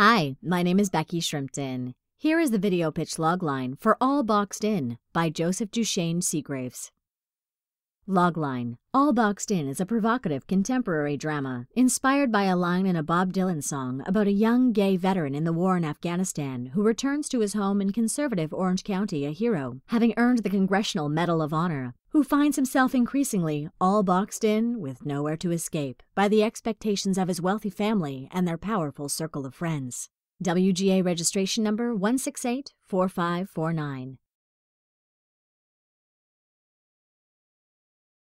Hi, my name is Becky Shrimpton. Here is the video pitch logline for All Boxed In by Joseph Duchaine Seagraves. Logline, all boxed in, is a provocative contemporary drama inspired by a line in a Bob Dylan song about a young gay veteran in the war in Afghanistan who returns to his home in conservative Orange County a hero, having earned the Congressional Medal of Honor, who finds himself increasingly all boxed in with nowhere to escape by the expectations of his wealthy family and their powerful circle of friends. WGA registration number 1684549.